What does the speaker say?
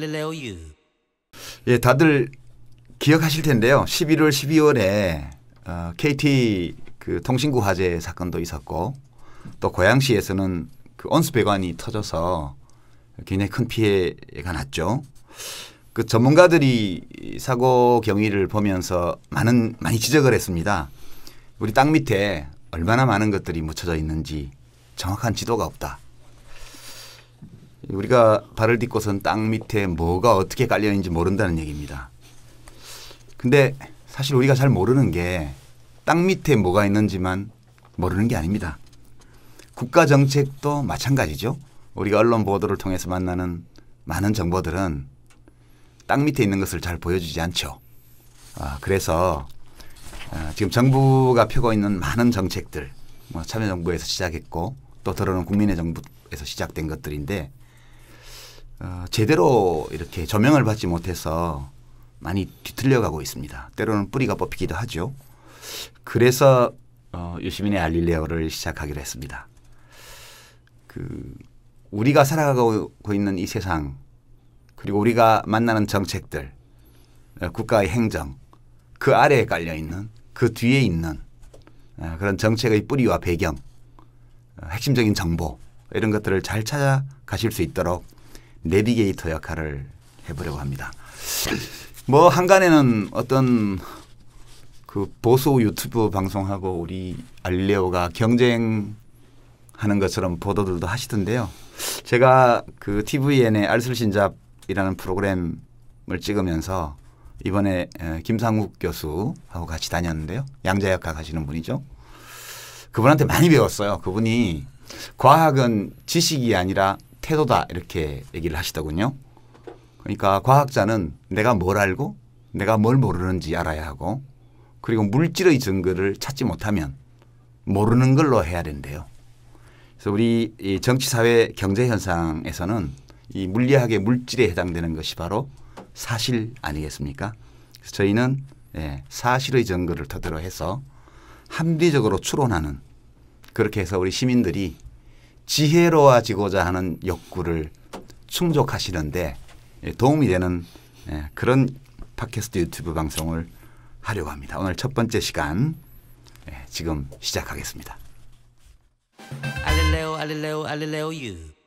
갈릴레오 유. 예, 다들 기억하실 텐데요. 11월, 12월에 어, KT 그 통신구 화재 사건도 있었고 또 고양시에서는 그 온수 배관이 터져서 굉장히 큰 피해가 났죠. 그 전문가들이 사고 경위를 보면서 많은 많이 지적을 했습니다. 우리 땅 밑에 얼마나 많은 것들이 묻혀져 있는지 정확한 지도가 없다. 우리가 발을 딛고선 땅 밑에 뭐가 어떻게 깔려 있는지 모른다는 얘기입니다. 근데 사실 우리가 잘 모르는 게 땅 밑에 뭐가 있는지만 모르는 게 아닙니다. 국가 정책도 마찬가지죠. 우리가 언론 보도를 통해서 만나는 많은 정보들은 땅 밑에 있는 것을 잘 보여주지 않죠. 아, 그래서 아, 지금 정부가 펴고 있는 많은 정책들, 뭐 참여정부에서 시작했고 또 들어오는 국민의 정부에서 시작된 것들인데 어, 제대로 이렇게 조명을 받지 못해서 많이 뒤틀려가고 있습니다. 때로는 뿌리가 뽑히기도 하죠. 그래서 어, 유시민의 알릴레오를 시작하기로 했습니다. 그 우리가 살아가고 있는 이 세상 그리고 우리가 만나는 정책들 어, 국가의 행정 그 아래에 깔려 있는 그 뒤에 있는 어, 그런 정책의 뿌리와 배경 어, 핵심적인 정보 이런 것들을 잘 찾아가실 수 있도록 내비게이터 역할을 해보려고 합니다. 뭐 한간에는 어떤 그 보수 유튜브 방송하고 우리 알레오가 경쟁하는 것처럼 보도들도 하시던데요. 제가 그 TVN의 알쓸신잡이라는 프로그램을 찍으면서 이번에 김상욱 교수하고 같이 다녔는데요. 양자역학 하시는 분이죠. 그분한테 많이 배웠어요. 그분이 과학은 지식이 아니라 태도다 이렇게 얘기를 하시더군요. 그러니까 과학자는 내가 뭘 알고 내가 뭘 모르는지 알아야 하고 그리고 물질의 증거를 찾지 못하면 모르는 걸로 해야 된대요. 그래서 우리 이 정치 사회 경제 현상에서는 이 물리학의 물질에 해당되는 것이 바로 사실 아니겠습니까? 그래서 저희는 예, 사실의 증거를 토대로 해서 합리적으로 추론하는 그렇게 해서 우리 시민들이 지혜로워지고자 하는 욕구를 충족하시는데 도움이 되는 예, 그런 팟캐스트 유튜브 방송을 하려고 합니다. 오늘 첫 번째 시간 예, 지금 시작하겠습니다. 알릴레오 알릴레오 알릴레오 유